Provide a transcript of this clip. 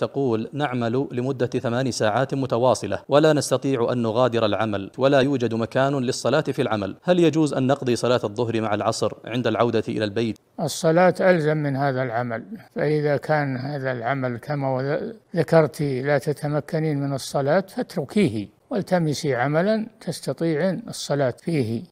تقول نعمل لمدة ثمان ساعات متواصلة ولا نستطيع أن نغادر العمل ولا يوجد مكان للصلاة في العمل هل يجوز أن نقضي صلاة الظهر مع العصر عند العودة إلى البيت؟ الصلاة ألزم من هذا العمل فإذا كان هذا العمل كما ذكرت لا تتمكنين من الصلاة فاتركيه والتمسي عملا تستطيعين الصلاة فيه